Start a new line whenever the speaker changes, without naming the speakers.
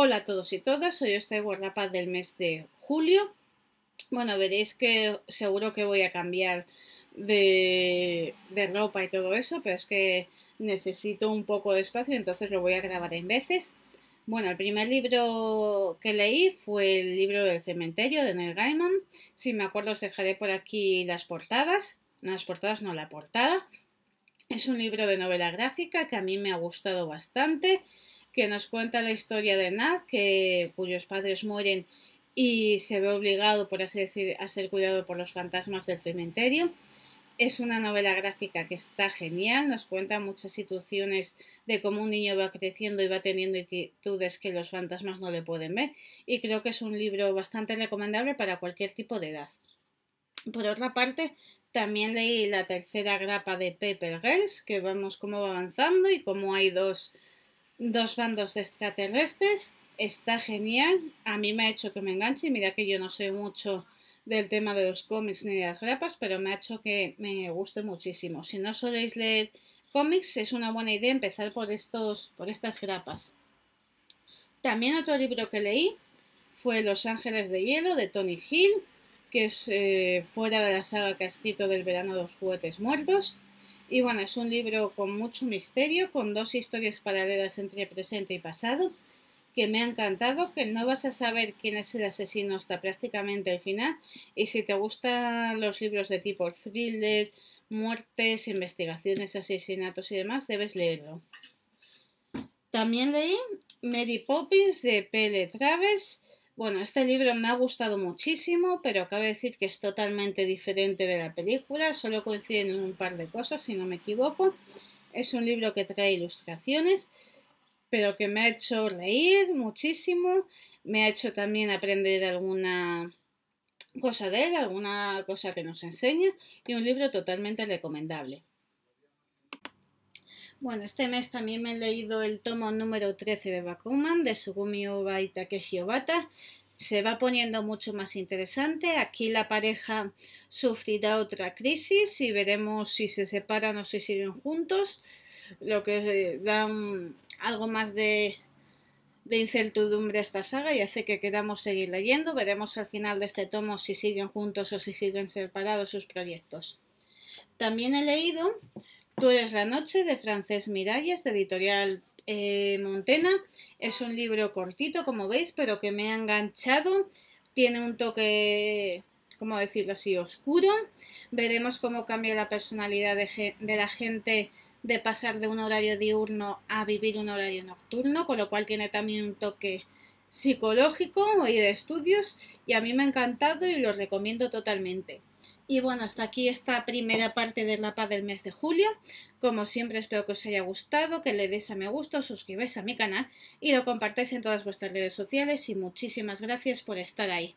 Hola a todos y todas, soy estoy del mes de julio. Bueno, veréis que seguro que voy a cambiar de, de, ropa y todo eso, pero es que necesito un poco de espacio, entonces lo voy a grabar en veces. Bueno, el primer libro que leí fue el libro del cementerio de Neil Gaiman. Si me acuerdo os dejaré por aquí las portadas. No, las portadas, no, la portada. Es un libro de novela gráfica que a mí me ha gustado bastante que nos cuenta la historia de Naz, que, cuyos padres mueren y se ve obligado, por así decir, a ser cuidado por los fantasmas del cementerio. Es una novela gráfica que está genial, nos cuenta muchas situaciones de cómo un niño va creciendo y va teniendo inquietudes que los fantasmas no le pueden ver y creo que es un libro bastante recomendable para cualquier tipo de edad. Por otra parte, también leí la tercera grapa de Pepper Girls, que vemos cómo va avanzando y cómo hay dos dos bandos de extraterrestres, está genial, a mí me ha hecho que me enganche, mira que yo no sé mucho del tema de los cómics ni de las grapas, pero me ha hecho que me guste muchísimo. Si no soléis leer cómics, es una buena idea empezar por estos, por estas grapas. También otro libro que leí fue Los Ángeles de Hielo de Tony Hill, que es eh, fuera de la saga que ha escrito del verano de los juguetes muertos. Y bueno, es un libro con mucho misterio, con dos historias paralelas entre presente y pasado, que me ha encantado, que no vas a saber quién es el asesino hasta prácticamente el final. Y si te gustan los libros de tipo thriller, muertes, investigaciones, asesinatos y demás, debes leerlo. También leí Mary Poppins de Pele Travers bueno, este libro me ha gustado muchísimo, pero cabe decir que es totalmente diferente de la película, solo coinciden en un par de cosas, si no me equivoco. Es un libro que trae ilustraciones, pero que me ha hecho reír muchísimo, me ha hecho también aprender alguna cosa de él, alguna cosa que nos enseña, y un libro totalmente recomendable. Bueno, este mes también me he leído el tomo número 13 de Bakuman de Sugumi Oba y Se va poniendo mucho más interesante. Aquí la pareja sufrirá otra crisis y veremos si se separan o si siguen juntos, lo que da algo más de incertidumbre a esta saga y hace que queramos seguir leyendo. Veremos al final de este tomo si siguen juntos o si siguen separados sus proyectos. También he leído Tú eres la noche de Francés Miralles, de editorial eh, Montena. Es un libro cortito, como veis, pero que me ha enganchado. Tiene un toque, ¿cómo decirlo así?, oscuro. Veremos cómo cambia la personalidad de, de la gente de pasar de un horario diurno a vivir un horario nocturno, con lo cual tiene también un toque psicológico y de estudios y a mí me ha encantado y lo recomiendo totalmente. Y bueno, hasta aquí esta primera parte del mapa del mes de julio. Como siempre espero que os haya gustado, que le deis a me gusta, os suscribáis a mi canal y lo compartáis en todas vuestras redes sociales y muchísimas gracias por estar ahí.